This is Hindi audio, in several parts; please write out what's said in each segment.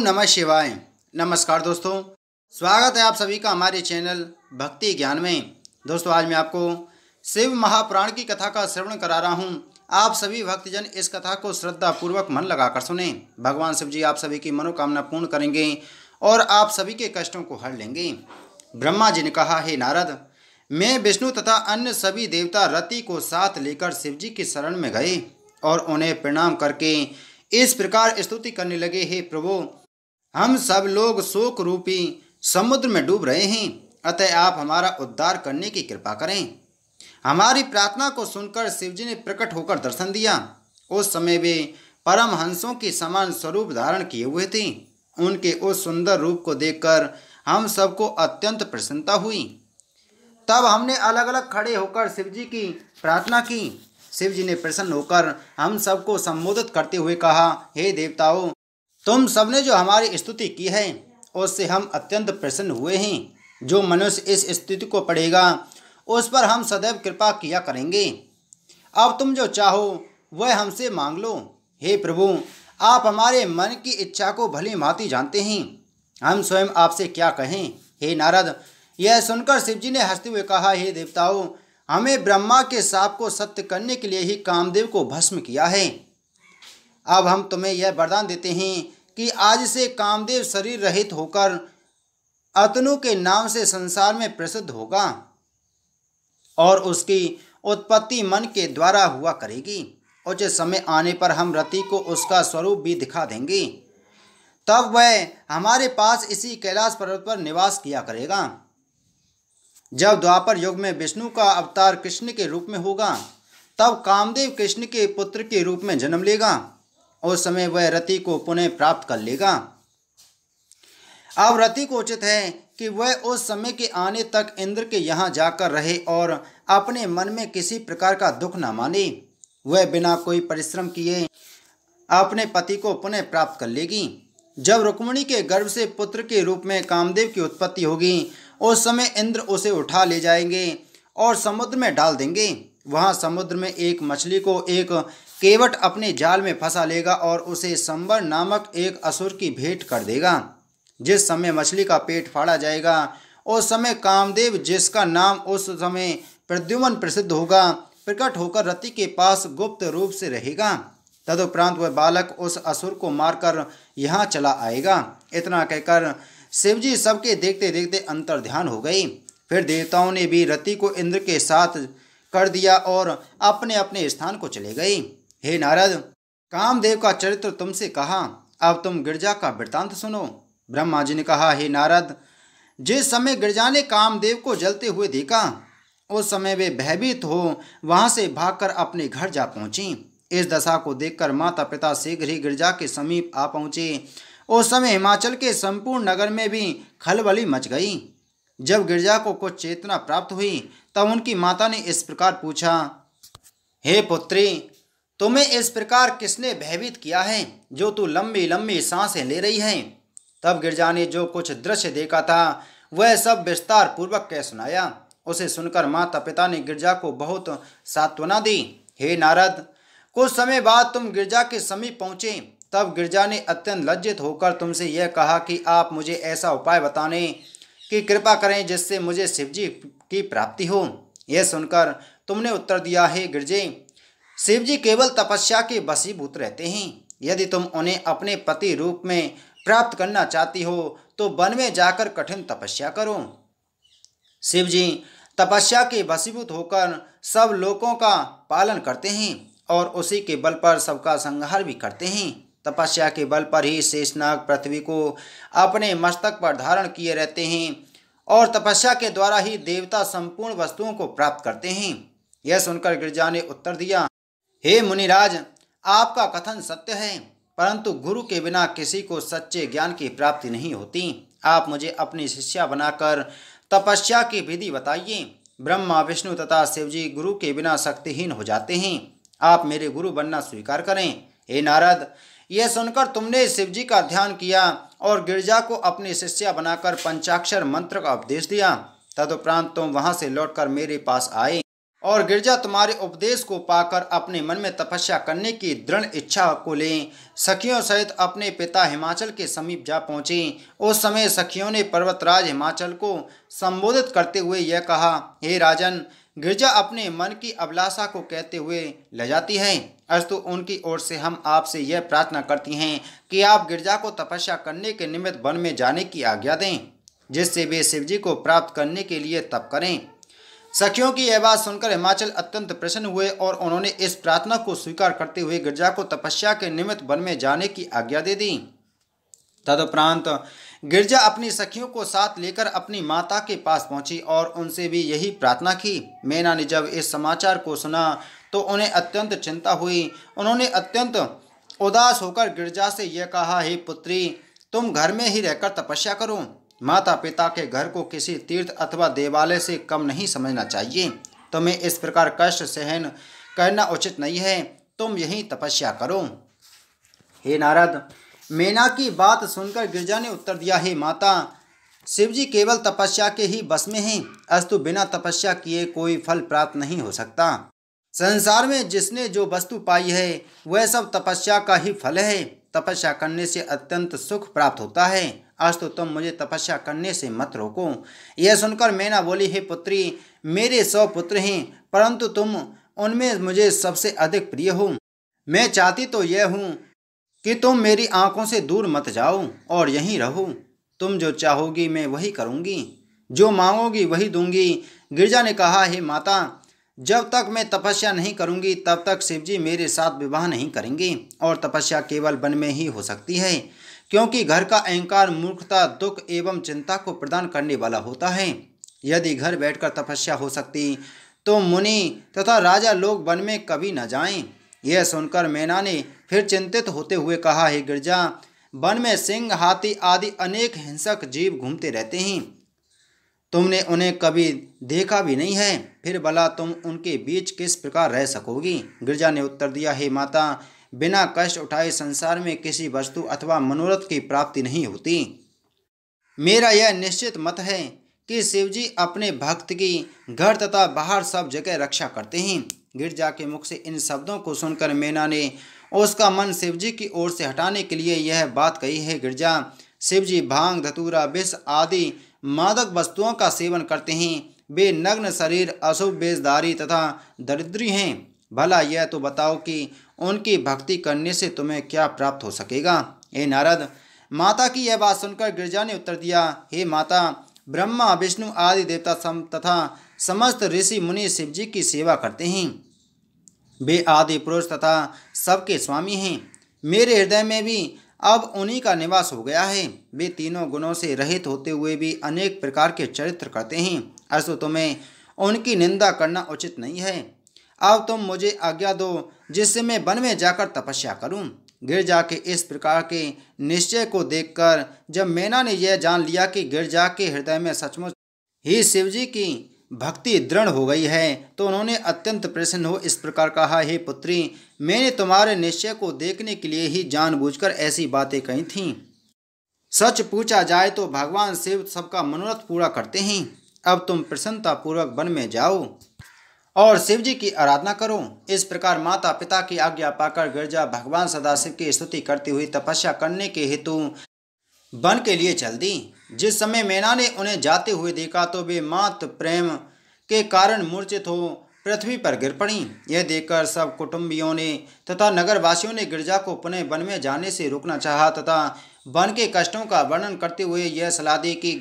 ओम नमः शिवाय नमस्कार दोस्तों स्वागत है आप सभी का हमारे चैनल भक्ति ज्ञान में दोस्तों आज मैं आपको शिव महापुराण की कथा का श्रवण करा रहा हूँ आप सभी भक्तजन इस कथा को श्रद्धा पूर्वक मन लगाकर सुने भगवान शिव जी आप सभी की मनोकामना पूर्ण करेंगे और आप सभी के कष्टों को हर लेंगे ब्रह्मा जी ने कहा हे नारद मैं विष्णु तथा अन्य सभी देवता रति को साथ लेकर शिव जी की शरण में गए और उन्हें प्रणाम करके इस प्रकार स्तुति करने लगे हे प्रभु हम सब लोग शोक रूपी समुद्र में डूब रहे हैं अतः आप हमारा उद्धार करने की कृपा करें हमारी प्रार्थना को सुनकर शिवजी ने प्रकट होकर दर्शन दिया उस समय वे परम हंसों के समान स्वरूप धारण किए हुए थे उनके उस सुंदर रूप को देखकर हम सबको अत्यंत प्रसन्नता हुई तब हमने अलग अलग खड़े होकर शिवजी की प्रार्थना की शिवजी ने प्रसन्न होकर हम सबको संबोधित करते हुए कहा हे देवताओं तुम सबने जो हमारी स्तुति की है उससे हम अत्यंत प्रसन्न हुए हैं जो मनुष्य इस स्तुति को पढ़ेगा उस पर हम सदैव कृपा किया करेंगे अब तुम जो चाहो वह हमसे मांग लो हे प्रभु आप हमारे मन की इच्छा को भली भांति जानते हैं हम स्वयं आपसे क्या कहें हे नारद यह सुनकर शिवजी ने हंसते हुए कहा हे देवताओं हमें ब्रह्मा के साप को सत्य करने के लिए ही कामदेव को भस्म किया है अब हम तुम्हें यह वरदान देते हैं कि आज से कामदेव शरीर रहित होकर अतनु के नाम से संसार में प्रसिद्ध होगा और उसकी उत्पत्ति मन के द्वारा हुआ करेगी उचित समय आने पर हम रति को उसका स्वरूप भी दिखा देंगे तब वह हमारे पास इसी कैलाश पर्वत पर निवास किया करेगा जब द्वापर युग में विष्णु का अवतार कृष्ण के रूप में होगा तब कामदेव कृष्ण के पुत्र के रूप में जन्म लेगा उस समय वह रति को पुनः प्राप्त कर लेगा अब रति को उचित है कि वह उस समय के आने तक इंद्र के यहाँ जाकर रहे और अपने मन में किसी प्रकार का दुख न माने वह बिना कोई परिश्रम किए अपने पति को पुनः प्राप्त कर लेगी जब रुक्मणी के गर्भ से पुत्र के रूप में कामदेव की उत्पत्ति होगी उस समय इंद्र उसे उठा ले जाएंगे और समुद्र में डाल देंगे वहाँ समुद्र में एक मछली को एक केवट अपने जाल में फंसा लेगा और उसे संबर नामक एक असुर की भेंट कर देगा जिस समय मछली का पेट फाड़ा जाएगा उस समय कामदेव जिसका नाम उस समय प्रद्युमन प्रसिद्ध होगा प्रकट होकर रति के पास गुप्त रूप से रहेगा तदुपरांत वह बालक उस असुर को मारकर यहाँ चला आएगा इतना कहकर शिवजी सबके देखते देखते अंतर ध्यान हो गई फिर देवताओं ने भी रति को इंद्र के साथ कर दिया और अपने अपने स्थान को चले गई हे नारद कामदेव का चरित्र तुमसे कहा अब तुम गिरजा का वृतांत सुनो ब्रह्मा जी ने कहा हे नारद जिस समय गिरजा ने कामदेव को जलते हुए देखा उस समय वे भयभीत हो वहां से भागकर अपने घर जा पहुंची इस दशा को देखकर माता पिता शीघ्र ही गिरजा के समीप आ पहुंचे उस समय हिमाचल के संपूर्ण नगर में भी खलबली मच गई जब गिरजा को कुछ चेतना प्राप्त हुई तब उनकी माता ने इस प्रकार पूछा हे पुत्री तुम्हें इस प्रकार किसने भयभीत किया है जो तू लंबी लंबी सांसें ले रही हैं तब गिरजा ने जो कुछ दृश्य देखा था वह सब विस्तार पूर्वक कह सुनाया उसे सुनकर माता पिता ने गिरजा को बहुत सांत्वना दी हे नारद कुछ समय बाद तुम गिरजा के समीप पहुँचे तब गिरजा ने अत्यंत लज्जित होकर तुमसे यह कहा कि आप मुझे ऐसा उपाय बताने की कृपा करें जिससे मुझे शिवजी की प्राप्ति हो यह सुनकर तुमने उत्तर दिया हे गिरजे शिव जी केवल तपस्या के बसीभूत रहते हैं यदि तुम उन्हें अपने पति रूप में प्राप्त करना चाहती हो तो वन में जाकर कठिन तपस्या करो शिव जी तपस्या के बसीभूत होकर सब लोगों का पालन करते हैं और उसी के बल पर सबका संहार भी करते हैं तपस्या के बल पर ही शेषनाग पृथ्वी को अपने मस्तक पर धारण किए रहते हैं और तपस्या के द्वारा ही देवता संपूर्ण वस्तुओं को प्राप्त करते हैं यह सुनकर गिरजा ने उत्तर दिया हे मुनिराज आपका कथन सत्य है परंतु गुरु के बिना किसी को सच्चे ज्ञान की प्राप्ति नहीं होती आप मुझे अपनी शिष्या बनाकर तपस्या की विधि बताइए ब्रह्मा विष्णु तथा शिवजी गुरु के बिना शक्तिहीन हो जाते हैं आप मेरे गुरु बनना स्वीकार करें हे नारद यह सुनकर तुमने शिवजी का ध्यान किया और गिरजा को अपनी शिष्या बनाकर पंचाक्षर मंत्र का उपदेश दिया तदुपरांत तुम वहाँ से लौटकर मेरे पास आए और गिरजा तुम्हारे उपदेश को पाकर अपने मन में तपस्या करने की दृढ़ इच्छा को लें सखियों सहित अपने पिता हिमाचल के समीप जा पहुँचे उस समय सखियों ने पर्वतराज हिमाचल को संबोधित करते हुए यह कहा हे राजन गिरजा अपने मन की अभिलाषा को कहते हुए ले जाती है अस्तु उनकी ओर से हम आपसे यह प्रार्थना करती हैं कि आप गिरजा को तपस्या करने के निमित्त वन में जाने की आज्ञा दें जिससे वे शिवजी को प्राप्त करने के लिए तप करें सखियों की यह बात सुनकर हिमाचल अत्यंत प्रसन्न हुए और उन्होंने इस प्रार्थना को स्वीकार करते हुए गिरजा को तपस्या के निमित्त वन में जाने की आज्ञा दे दी तदुपरांत गिरजा अपनी सखियों को साथ लेकर अपनी माता के पास पहुंची और उनसे भी यही प्रार्थना की मैना ने जब इस समाचार को सुना तो उन्हें अत्यंत चिंता हुई उन्होंने अत्यंत उदास होकर गिरजा से यह कहा हे पुत्री तुम घर में ही रहकर तपस्या करो माता पिता के घर को किसी तीर्थ अथवा देवालय से कम नहीं समझना चाहिए तुम्हें इस प्रकार कष्ट सहन करना उचित नहीं है तुम यही तपस्या करो हे नारद मेना की बात सुनकर गिरजा ने उत्तर दिया हे माता शिवजी केवल तपस्या के ही बस में हैं अस्तु बिना तपस्या किए कोई फल प्राप्त नहीं हो सकता संसार में जिसने जो वस्तु पाई है वह सब तपस्या का ही फल है तपस्या करने से अत्यंत सुख प्राप्त होता है आज तो तुम मुझे तपस्या करने से मत रोको यह सुनकर मैना बोली हे पुत्री मेरे सौ पुत्र हैं परंतु तुम उनमें मुझे सबसे अधिक प्रिय हो मैं चाहती तो यह हूँ कि तुम मेरी आंखों से दूर मत जाओ और यहीं रहो तुम जो चाहोगी मैं वही करूँगी जो मांगोगी वही दूंगी गिरजा ने कहा हे माता जब तक मैं तपस्या नहीं करूंगी तब तक शिवजी मेरे साथ विवाह नहीं करेंगे और तपस्या केवल वन में ही हो सकती है क्योंकि घर का अहंकार मूर्खता दुख एवं चिंता को प्रदान करने वाला होता है यदि घर बैठकर तपस्या हो सकती तो मुनि तथा राजा लोग वन में कभी न जाएं। यह सुनकर मैना ने फिर चिंतित होते हुए कहा हे गिरजा वन में सिंह हाथी आदि अनेक हिंसक जीव घूमते रहते हैं तुमने उन्हें कभी देखा भी नहीं है फिर भला तुम उनके बीच किस प्रकार रह सकोगी गिरजा ने उत्तर दिया हे माता बिना कष्ट उठाए संसार में किसी वस्तु अथवा मनोरथ की प्राप्ति नहीं होती मेरा यह निश्चित मत है कि शिवजी अपने भक्त की घर तथा बाहर सब जगह रक्षा करते हैं गिरजा के मुख से इन शब्दों को सुनकर मैना ने उसका मन शिवजी की ओर से हटाने के लिए यह बात कही है गिरजा शिवजी भांग धतूरा विष आदि मादक वस्तुओं का सेवन करते हैं वे नग्न शरीर अशुभ बेजदारी तथा दरिद्री हैं भला यह तो बताओ कि उनकी भक्ति करने से तुम्हें क्या प्राप्त हो सकेगा हे नारद माता की यह बात सुनकर गिरजा ने उत्तर दिया हे माता ब्रह्मा विष्णु आदि देवता सम तथा समस्त ऋषि मुनि शिव जी की सेवा करते हैं वे आदि पुरुष तथा सबके स्वामी हैं मेरे हृदय में भी अब उन्हीं का निवास हो गया है वे तीनों गुणों से रहित होते हुए भी अनेक प्रकार के चरित्र करते हैं अस्तु तुम्हें उनकी निंदा करना उचित नहीं है अब तुम मुझे आज्ञा दो जिससे मैं वन में जाकर तपस्या करूं गिरजा के इस प्रकार के निश्चय को देखकर जब मैना ने यह जान लिया कि गिरजा के हृदय में सचमुच ही शिवजी की भक्ति दृढ़ हो गई है तो उन्होंने अत्यंत प्रसन्न हो इस प्रकार कहा हे पुत्री मैंने तुम्हारे निश्चय को देखने के लिए ही जानबूझकर ऐसी बातें कही थीं सच पूछा जाए तो भगवान शिव सबका मनोरथ पूरा करते हैं अब तुम प्रसन्नतापूर्वक वन में जाओ और शिव जी की आराधना करो इस प्रकार माता पिता की आज्ञा पाकर गिरजा भगवान सदाशिव की स्तुति करती हुई तपस्या करने के हेतु वन के लिए चल दी जिस समय मैना ने उन्हें जाते हुए देखा तो वे मात प्रेम के कारण मूर्छित हो पृथ्वी पर गिर पड़ी यह देखकर सब कुटुंबियों ने तथा नगरवासियों ने गिरजा को पुनः वन में जाने से रोकना चाहा तथा वन के कष्टों का वर्णन करते हुए यह सलाह दी कि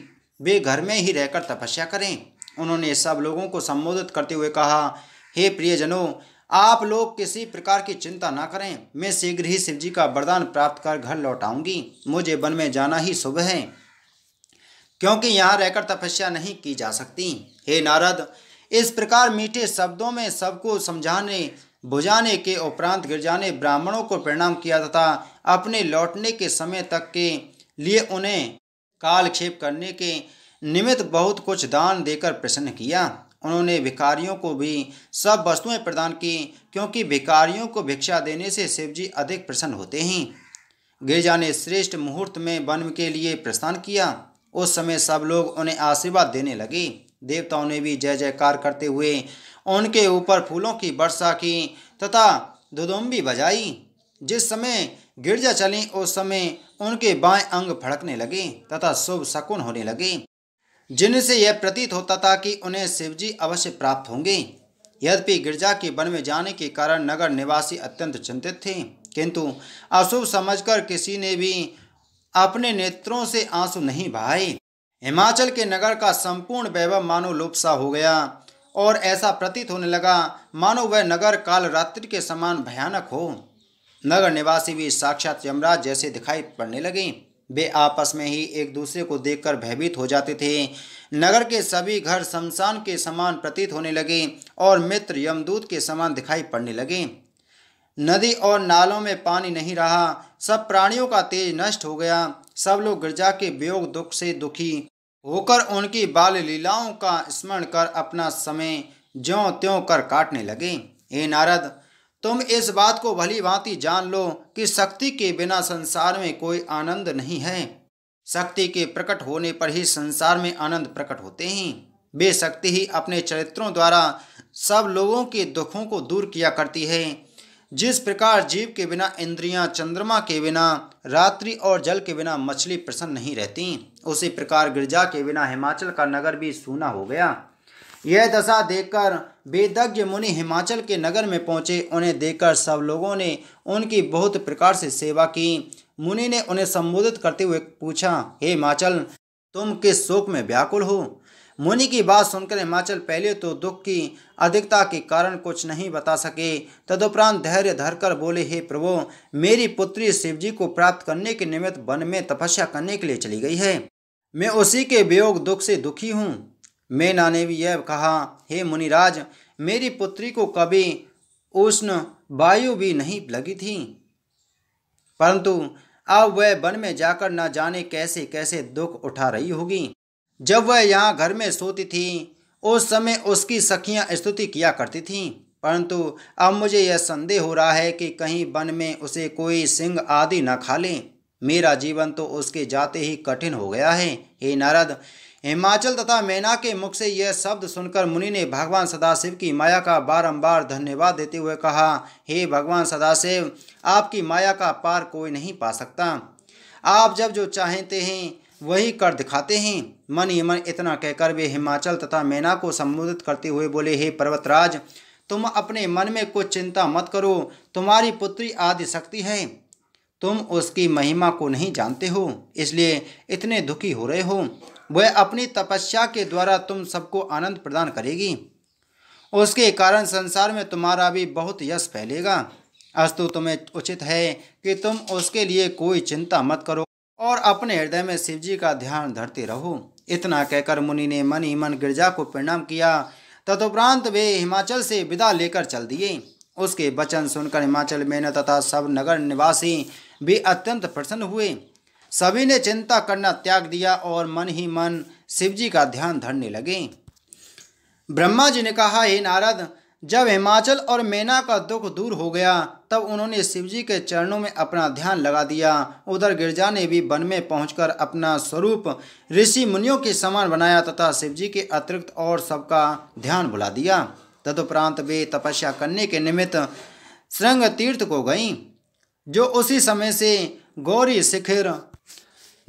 वे घर में ही रहकर तपस्या करें उन्होंने सब लोगों को संबोधित करते हुए कहा हे प्रियजनों आप लोग किसी प्रकार की चिंता ना करें मैं शीघ्र ही शिव जी का वरदान प्राप्त कर घर लौटाऊंगी मुझे वन में जाना ही शुभ है क्योंकि यहाँ रहकर तपस्या नहीं की जा सकती हे नारद इस प्रकार मीठे शब्दों में सबको समझाने बुझाने के उपरांत गिरजाने ब्राह्मणों को प्रणाम किया तथा अपने लौटने के समय तक के लिए उन्हें कालक्षेप करने के निमित्त बहुत कुछ दान देकर प्रसन्न किया उन्होंने भिखारियों को भी सब वस्तुएं प्रदान की क्योंकि भिखारियों को भिक्षा देने से शिवजी अधिक प्रसन्न होते हैं गिरजा ने श्रेष्ठ मुहूर्त में वन के लिए प्रस्थान किया उस समय सब लोग उन्हें आशीर्वाद देने लगे देवताओं ने भी जय जयकार करते हुए उनके ऊपर फूलों की वर्षा की तथा धुदुम्बी बजाई जिस समय गिरजा चली उस समय उनके बाएं अंग फड़कने लगे तथा शुभ शकुन होने लगे जिनसे यह प्रतीत होता था कि उन्हें शिवजी अवश्य प्राप्त होंगे यद्यपि गिरजा के वन में जाने के कारण नगर निवासी अत्यंत चिंतित थे किंतु अशुभ समझकर किसी ने भी अपने नेत्रों से आंसू नहीं बहाए हिमाचल के नगर का संपूर्ण वैभव मानो लोपसा हो गया और ऐसा प्रतीत होने लगा मानो वह नगर काल रात्रि के समान भयानक हो नगर निवासी भी साक्षात यमराज जैसे दिखाई पड़ने लगे वे आपस में ही एक दूसरे को देखकर भयभीत हो जाते थे नगर के सभी घर शमशान के समान प्रतीत होने लगे और मित्र यमदूत के समान दिखाई पड़ने लगे नदी और नालों में पानी नहीं रहा सब प्राणियों का तेज नष्ट हो गया सब लोग गिरजा के वियोग दुख से दुखी होकर उनकी बाल लीलाओं का स्मरण कर अपना समय ज्यों त्यों कर काटने लगे हे नारद तुम इस बात को भली भांति जान लो कि शक्ति के बिना संसार में कोई आनंद नहीं है शक्ति के प्रकट होने पर ही संसार में आनंद प्रकट होते हैं वे शक्ति ही अपने चरित्रों द्वारा सब लोगों के दुखों को दूर किया करती है जिस प्रकार जीव के बिना इंद्रियां चंद्रमा के बिना रात्रि और जल के बिना मछली प्रसन्न नहीं रहती उसी प्रकार गिरजा के बिना हिमाचल का नगर भी सूना हो गया यह दशा देखकर वेदज्ञ मुनि हिमाचल के नगर में पहुंचे उन्हें देखकर सब लोगों ने उनकी बहुत प्रकार से सेवा की मुनि ने उन्हें संबोधित करते हुए पूछा हे हिमाचल तुम किस शोक में व्याकुल हो मुनि की बात सुनकर हिमाचल पहले तो दुख की अधिकता के कारण कुछ नहीं बता सके तदुपरांत धैर्य धरकर बोले हे प्रभु मेरी पुत्री शिवजी को प्राप्त करने के निमित्त वन में तपस्या करने के लिए चली गई है मैं उसी के वियोग दुख से दुखी हूँ मैना ने भी यह कहा हे मुनिराज मेरी पुत्री को कभी उष्ण वायु भी नहीं लगी थी परंतु अब वह वन में जाकर न जाने कैसे कैसे दुख उठा रही होगी जब वह यहाँ घर में सोती थी उस समय उसकी सखियाँ स्तुति किया करती थीं परंतु अब मुझे यह संदेह हो रहा है कि कहीं वन में उसे कोई सिंह आदि न खा ले मेरा जीवन तो उसके जाते ही कठिन हो गया है हे नारद हिमाचल तथा मैना के मुख से यह शब्द सुनकर मुनि ने भगवान सदाशिव की माया का बारंबार धन्यवाद देते हुए कहा हे भगवान सदाशिव आपकी माया का पार कोई नहीं पा सकता आप जब जो चाहते हैं वही कर दिखाते हैं मन ही मन इतना कहकर वे हिमाचल तथा मैना को संबोधित करते हुए बोले हे पर्वतराज तुम अपने मन में कुछ चिंता मत करो तुम्हारी पुत्री आदि शक्ति है तुम उसकी महिमा को नहीं जानते हो इसलिए इतने दुखी हो रहे हो वह अपनी तपस्या के द्वारा तुम सबको आनंद प्रदान करेगी उसके कारण संसार में तुम्हारा भी बहुत यश फैलेगा अस्तु तुम्हें उचित है कि तुम उसके लिए कोई चिंता मत करो और अपने हृदय में शिव जी का ध्यान धरते रहो इतना कहकर मुनि ने मन ही मन गिरजा को प्रणाम किया तदुपरांत वे हिमाचल से विदा लेकर चल दिए उसके वचन सुनकर हिमाचल में न तथा सब नगर निवासी भी अत्यंत प्रसन्न हुए सभी ने चिंता करना त्याग दिया और मन ही मन शिवजी का ध्यान धरने लगे ब्रह्मा जी ने कहा हे नारद जब हिमाचल और मैना का दुख दूर हो गया तब उन्होंने शिवजी के चरणों में अपना ध्यान लगा दिया उधर गिरजा ने भी वन में पहुंचकर अपना स्वरूप ऋषि मुनियों के समान बनाया तथा शिवजी के अतिरिक्त और सबका ध्यान भुला दिया तदुपरांत वे तपस्या करने के निमित्त श्रृंग तीर्थ को गईं जो उसी समय से गौरी शिखिर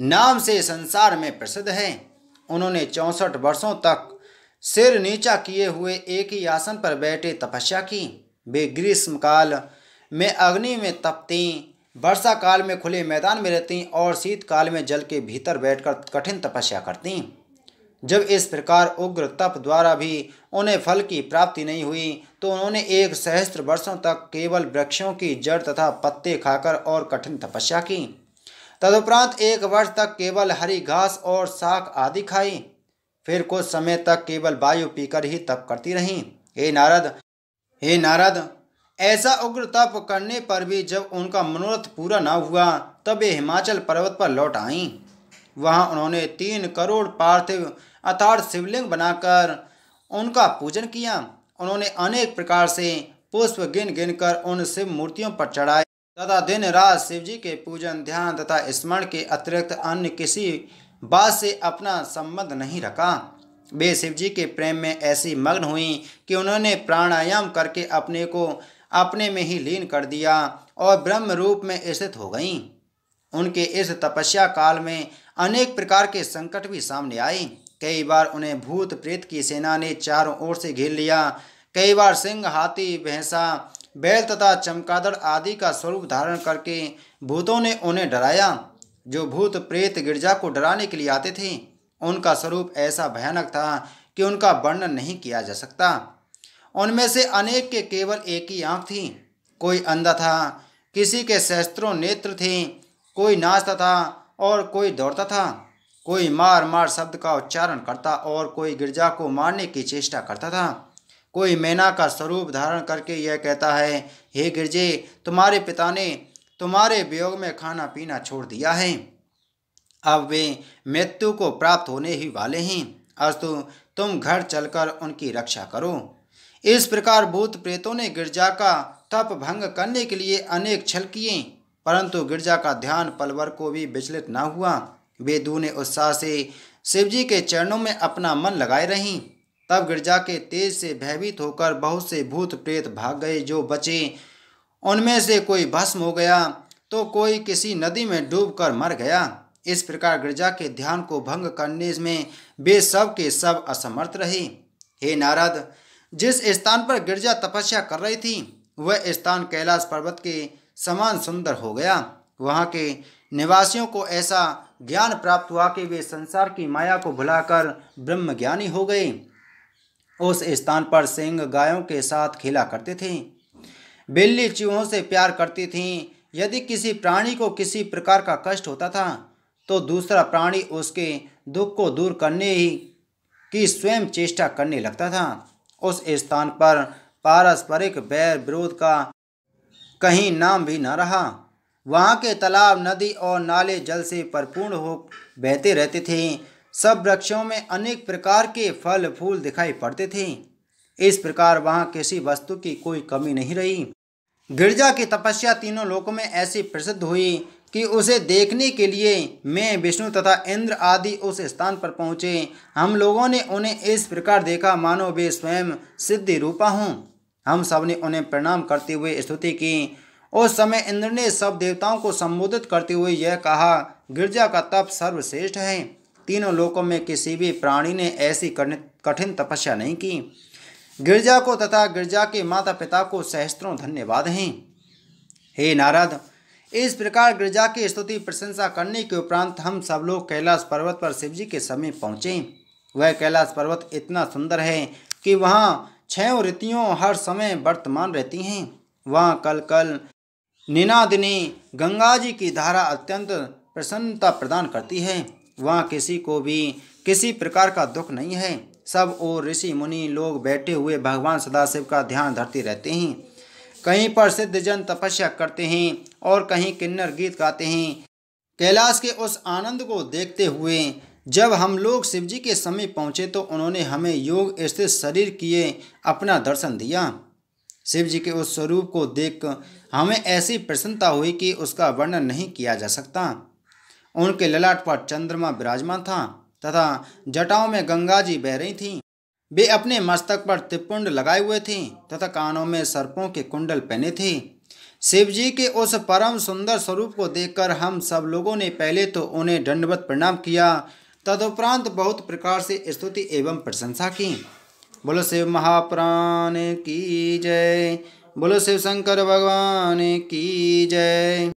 नाम से संसार में प्रसिद्ध हैं उन्होंने चौंसठ वर्षों तक सिर नीचा किए हुए एक ही आसन पर बैठे तपस्या की वे ग्रीष्मकाल में अग्नि में तपती वर्षा काल में खुले मैदान में रहती और शीतकाल में जल के भीतर बैठकर कठिन तपस्या करती जब इस प्रकार उग्र तप द्वारा भी उन्हें फल की प्राप्ति नहीं हुई तो उन्होंने एक सहस्त्र वर्षों तक केवल वृक्षों की जड़ तथा पत्ते खाकर और कठिन तपस्या की तदुपरांत एक वर्ष तक केवल हरी घास और साग आदि खाई फिर कुछ समय तक केवल वायु पीकर ही तप करती रहीं हे नारद हे नारद ऐसा उग्र तप करने पर भी जब उनका मनोरथ पूरा न हुआ तब वे हिमाचल पर्वत पर लौट आईं वहां उन्होंने तीन करोड़ पार्थिव अर्थात शिवलिंग बनाकर उनका पूजन किया उन्होंने अनेक प्रकार से पुष्प गिन गिन कर उन शिव मूर्तियों पर चढ़ाए तथा दिन रात शिवजी के पूजन ध्यान तथा स्मरण के अतिरिक्त अन्य किसी बात से अपना संबंध नहीं रखा वे शिवजी के प्रेम में ऐसी मग्न हुई कि उन्होंने प्राणायाम करके अपने को अपने में ही लीन कर दिया और ब्रह्म रूप में स्थित हो गईं उनके इस तपस्या काल में अनेक प्रकार के संकट भी सामने आए कई बार उन्हें भूत प्रेत की सेना ने चारों ओर से घेर लिया कई बार सिंह हाथी भैंसा बैल तथा चमकादड़ आदि का स्वरूप धारण करके भूतों ने उन्हें डराया जो भूत प्रेत गिरजा को डराने के लिए आते थे उनका स्वरूप ऐसा भयानक था कि उनका वर्णन नहीं किया जा सकता उनमें से अनेक के केवल एक ही आँख थी कोई अंधा था किसी के शस्त्रों नेत्र थे कोई नाचता था और कोई दौड़ता था कोई मार मार शब्द का उच्चारण करता और कोई गिरजा को मारने की चेष्टा करता था कोई मैना का स्वरूप धारण करके यह कहता है हे गिरजे तुम्हारे पिता ने तुम्हारे वियोग में खाना पीना छोड़ दिया है अब वे मृत्यु को प्राप्त होने ही वाले हैं अस्तु तुम घर चलकर उनकी रक्षा करो इस प्रकार भूत प्रेतों ने गिरजा का तप भंग करने के लिए अनेक छल किए परंतु गिरजा का ध्यान पलवर को भी विचलित न हुआ वे दूने उत्साह से शिवजी के चरणों में अपना मन लगाए रहीं तब गिरजा के तेज से भयभीत होकर बहुत से भूत प्रेत भाग गए जो बचे उनमें से कोई भस्म हो गया तो कोई किसी नदी में डूबकर मर गया इस प्रकार गिरजा के ध्यान को भंग करने में वे सब के सब असमर्थ रहे हे नारद जिस स्थान पर गिरजा तपस्या कर रही थी वह स्थान कैलाश पर्वत के समान सुंदर हो गया वहाँ के निवासियों को ऐसा ज्ञान प्राप्त हुआ कि वे संसार की माया को भुलाकर ब्रह्म ज्ञानी हो गए उस स्थान पर सिंह गायों के साथ खेला करते थे बिल्ली चूहों से प्यार करती थी यदि किसी प्राणी को किसी प्रकार का कष्ट होता था तो दूसरा प्राणी उसके दुख को दूर करने ही की स्वयं चेष्टा करने लगता था उस स्थान पर पारस्परिक बैर विरोध का कहीं नाम भी न रहा वहाँ के तालाब नदी और नाले जल से परिपूर्ण हो बहते रहते थे सब वृक्षों में अनेक प्रकार के फल फूल दिखाई पड़ते थे इस प्रकार वहाँ किसी वस्तु की कोई कमी नहीं रही गिरजा की तपस्या तीनों लोकों में ऐसी प्रसिद्ध हुई कि उसे देखने के लिए मैं विष्णु तथा इंद्र आदि उस स्थान पर पहुँचे हम लोगों ने उन्हें इस प्रकार देखा मानो वे स्वयं सिद्धि रूपा हूँ हम सब ने उन्हें प्रणाम करते हुए स्तुति की उस समय इंद्र ने सब देवताओं को संबोधित करते हुए यह कहा गिरजा का तप सर्वश्रेष्ठ है तीनों लोकों में किसी भी प्राणी ने ऐसी कठिन तपस्या नहीं की गिरजा को तथा गिरजा के माता पिता को सहस्त्रों धन्यवाद हैं हे नारद इस प्रकार गिरजा की स्तुति प्रशंसा करने के उपरांत हम सब लोग कैलाश पर्वत पर शिवजी के समीप पहुँचे वह कैलाश पर्वत इतना सुंदर है कि वहाँ छयों ऋतियों हर समय वर्तमान रहती हैं वहाँ कल कल निनादिनी गंगा जी की धारा अत्यंत प्रसन्नता प्रदान करती है वहाँ किसी को भी किसी प्रकार का दुख नहीं है सब और ऋषि मुनि लोग बैठे हुए भगवान सदाशिव का ध्यान धरते रहते हैं कहीं पर सिद्ध जन तपस्या करते हैं और कहीं किन्नर गीत गाते हैं कैलाश के उस आनंद को देखते हुए जब हम लोग शिव जी के समीप पहुँचे तो उन्होंने हमें योग स्थित शरीर किए अपना दर्शन दिया शिव जी के उस स्वरूप को देख हमें ऐसी प्रसन्नता हुई कि उसका वर्णन नहीं किया जा सकता उनके ललाट पर चंद्रमा विराजमान था तथा जटाओं में गंगा जी बह रही थीं वे अपने मस्तक पर त्रिपुंड लगाए हुए थे तथा कानों में सर्पों के कुंडल पहने थे शिव जी के उस परम सुंदर स्वरूप को देखकर हम सब लोगों ने पहले तो उन्हें दंडवत प्रणाम किया तदुपरांत बहुत प्रकार से स्तुति एवं प्रशंसा की बोलो शिव महाप्राण की जय बोलो शिव शंकर भगवान की जय